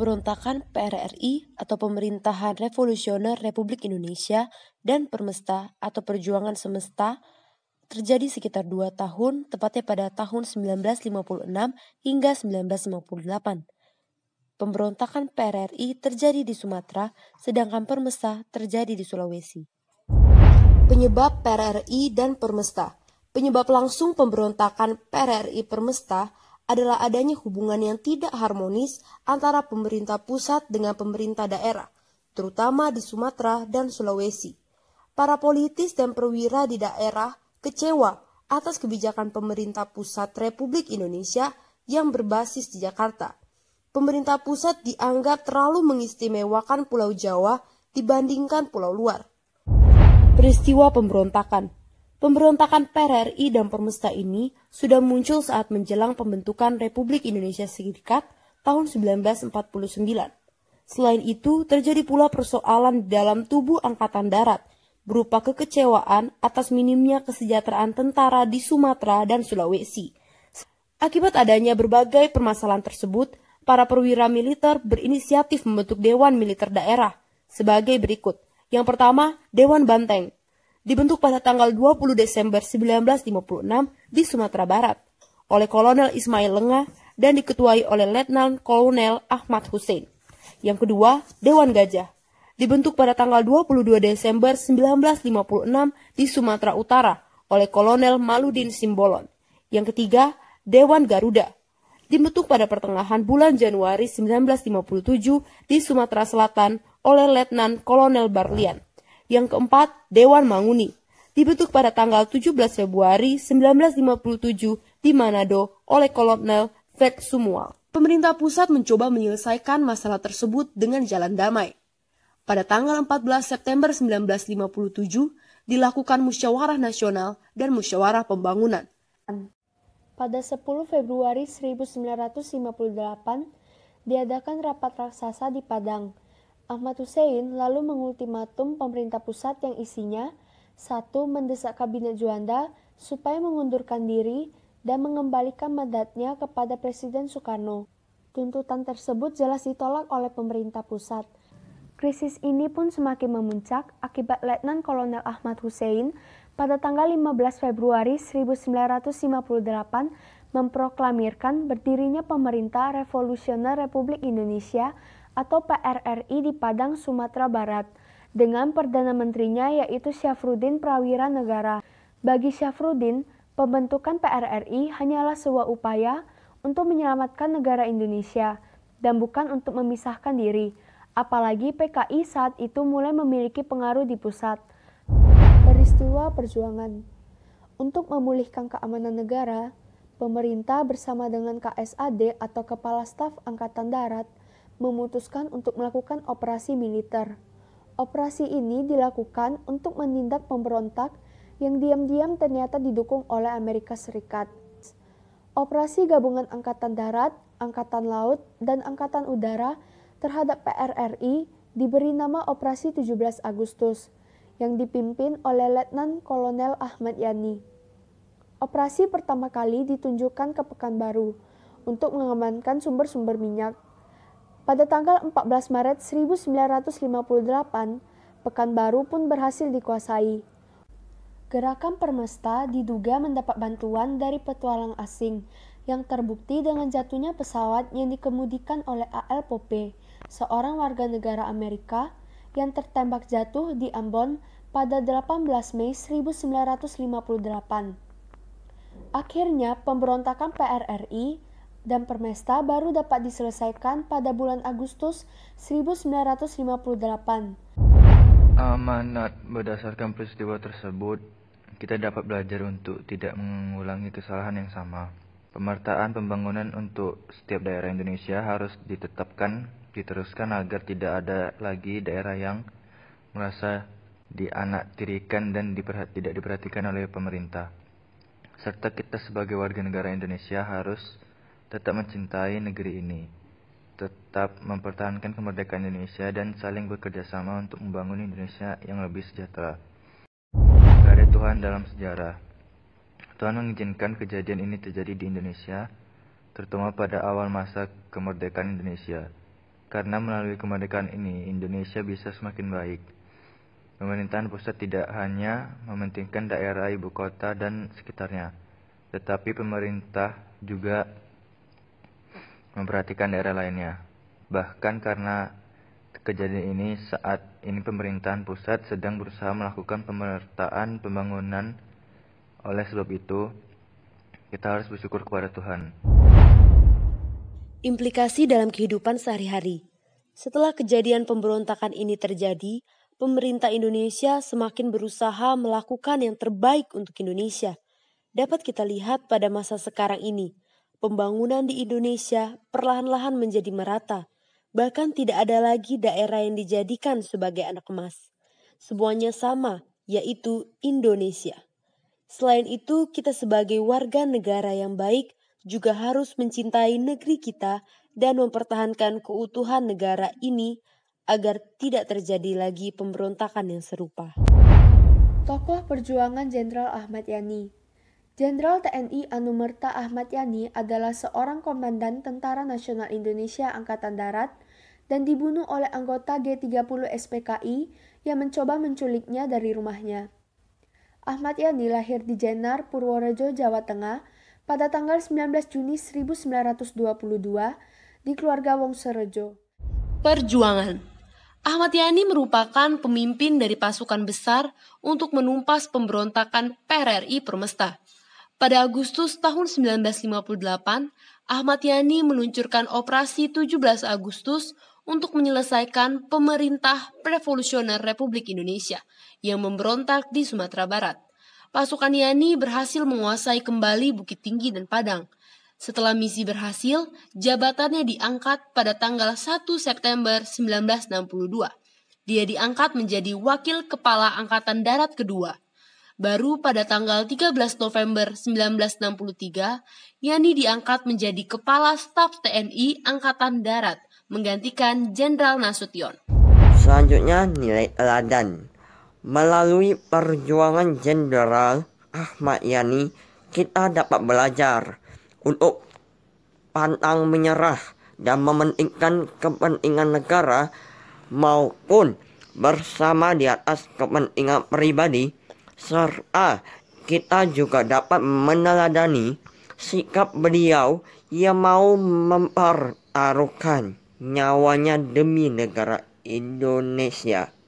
pemberontakan PRRI atau Pemerintahan Revolusioner Republik Indonesia dan Permesta atau Perjuangan Semesta terjadi sekitar dua tahun, tepatnya pada tahun 1956 hingga 1958. Pemberontakan PRRI terjadi di Sumatera, sedangkan Permesta terjadi di Sulawesi. Penyebab PRRI dan Permesta Penyebab langsung pemberontakan PRRI Permesta adalah adanya hubungan yang tidak harmonis antara pemerintah pusat dengan pemerintah daerah, terutama di Sumatera dan Sulawesi. Para politis dan perwira di daerah kecewa atas kebijakan pemerintah pusat Republik Indonesia yang berbasis di Jakarta. Pemerintah pusat dianggap terlalu mengistimewakan Pulau Jawa dibandingkan pulau luar. Peristiwa pemberontakan Pemberontakan PRRI dan Permesta ini sudah muncul saat menjelang pembentukan Republik Indonesia Serikat tahun 1949. Selain itu, terjadi pula persoalan dalam tubuh Angkatan Darat berupa kekecewaan atas minimnya kesejahteraan tentara di Sumatera dan Sulawesi. Akibat adanya berbagai permasalahan tersebut, para perwira militer berinisiatif membentuk Dewan Militer Daerah sebagai berikut. Yang pertama, Dewan Banteng dibentuk pada tanggal 20 Desember 1956 di Sumatera Barat oleh Kolonel Ismail Lengah dan diketuai oleh Letnan Kolonel Ahmad Hussein. Yang kedua, Dewan Gajah dibentuk pada tanggal 22 Desember 1956 di Sumatera Utara oleh Kolonel Maludin Simbolon. Yang ketiga, Dewan Garuda dibentuk pada pertengahan bulan Januari 1957 di Sumatera Selatan oleh Letnan Kolonel Barlian. Yang keempat, Dewan Manguni. Dibentuk pada tanggal 17 Februari 1957 di Manado oleh Kolonel Fred Sumual. Pemerintah pusat mencoba menyelesaikan masalah tersebut dengan jalan damai. Pada tanggal 14 September 1957 dilakukan musyawarah nasional dan musyawarah pembangunan. Pada 10 Februari 1958 diadakan rapat raksasa di Padang Ahmad Hussein lalu mengultimatum pemerintah pusat yang isinya satu mendesak kabinet Juanda supaya mengundurkan diri dan mengembalikan mandatnya kepada Presiden Soekarno. Tuntutan tersebut jelas ditolak oleh pemerintah pusat. Krisis ini pun semakin memuncak akibat Letnan Kolonel Ahmad Hussein pada tanggal 15 Februari 1958 memproklamirkan berdirinya Pemerintah Revolusioner Republik Indonesia atau PRRI di Padang, Sumatera Barat dengan Perdana Menterinya yaitu Syafruddin Prawira Negara. Bagi Syafruddin, pembentukan PRRI hanyalah sebuah upaya untuk menyelamatkan negara Indonesia dan bukan untuk memisahkan diri. Apalagi PKI saat itu mulai memiliki pengaruh di pusat. Peristiwa perjuangan untuk memulihkan keamanan negara, pemerintah bersama dengan KSAD atau Kepala Staf Angkatan Darat memutuskan untuk melakukan operasi militer. Operasi ini dilakukan untuk menindak pemberontak yang diam-diam ternyata didukung oleh Amerika Serikat. Operasi gabungan Angkatan Darat, Angkatan Laut, dan Angkatan Udara terhadap PRRI diberi nama Operasi 17 Agustus yang dipimpin oleh Letnan Kolonel Ahmad Yani. Operasi pertama kali ditunjukkan ke Pekanbaru untuk mengamankan sumber-sumber minyak pada tanggal 14 Maret 1958, Pekanbaru pun berhasil dikuasai. Gerakan permesta diduga mendapat bantuan dari petualang asing yang terbukti dengan jatuhnya pesawat yang dikemudikan oleh A.L. Pope, seorang warga negara Amerika yang tertembak jatuh di Ambon pada 18 Mei 1958. Akhirnya, pemberontakan PRRI dan Permesta baru dapat diselesaikan pada bulan Agustus 1958. Amanat berdasarkan peristiwa tersebut, kita dapat belajar untuk tidak mengulangi kesalahan yang sama. Pemertaan pembangunan untuk setiap daerah Indonesia harus ditetapkan, diteruskan agar tidak ada lagi daerah yang merasa dianak tirikan dan diperhat tidak diperhatikan oleh pemerintah. Serta kita sebagai warga negara Indonesia harus tetap mencintai negeri ini, tetap mempertahankan kemerdekaan Indonesia dan saling bekerja sama untuk membangun Indonesia yang lebih sejahtera. Karya ada Tuhan dalam sejarah. Tuhan mengizinkan kejadian ini terjadi di Indonesia, terutama pada awal masa kemerdekaan Indonesia. Karena melalui kemerdekaan ini, Indonesia bisa semakin baik. Pemerintahan pusat tidak hanya mementingkan daerah ibu kota dan sekitarnya, tetapi pemerintah juga memperhatikan daerah lainnya. Bahkan karena kejadian ini saat ini pemerintahan pusat sedang berusaha melakukan pemerataan pembangunan. Oleh sebab itu, kita harus bersyukur kepada Tuhan. Implikasi dalam kehidupan sehari-hari. Setelah kejadian pemberontakan ini terjadi, pemerintah Indonesia semakin berusaha melakukan yang terbaik untuk Indonesia. Dapat kita lihat pada masa sekarang ini – pembangunan di Indonesia perlahan-lahan menjadi merata. Bahkan tidak ada lagi daerah yang dijadikan sebagai anak emas. Semuanya sama, yaitu Indonesia. Selain itu, kita sebagai warga negara yang baik juga harus mencintai negeri kita dan mempertahankan keutuhan negara ini agar tidak terjadi lagi pemberontakan yang serupa. Tokoh perjuangan Jenderal Ahmad Yani Jenderal TNI Anumerta Ahmad Yani adalah seorang komandan Tentara Nasional Indonesia Angkatan Darat dan dibunuh oleh anggota G30 SPKI yang mencoba menculiknya dari rumahnya. Ahmad Yani lahir di Jenar, Purworejo, Jawa Tengah pada tanggal 19 Juni 1922 di keluarga Wong Serejo. Perjuangan Ahmad Yani merupakan pemimpin dari pasukan besar untuk menumpas pemberontakan PRRI Permesta pada Agustus tahun 1958, Ahmad Yani meluncurkan operasi 17 Agustus untuk menyelesaikan pemerintah revolusioner Republik Indonesia yang memberontak di Sumatera Barat. Pasukan Yani berhasil menguasai kembali Bukit Tinggi dan Padang. Setelah misi berhasil, jabatannya diangkat pada tanggal 1 September 1962. Dia diangkat menjadi Wakil Kepala Angkatan Darat Kedua. Baru pada tanggal 13 November 1963, Yani diangkat menjadi Kepala Staf TNI Angkatan Darat menggantikan Jenderal Nasution. Selanjutnya nilai teladan. Melalui perjuangan Jenderal Ahmad Yani, kita dapat belajar untuk pantang menyerah dan mementingkan kepentingan negara maupun bersama di atas kepentingan pribadi serta kita juga dapat meneladani sikap beliau yang mau mempertaruhkan nyawanya demi negara Indonesia.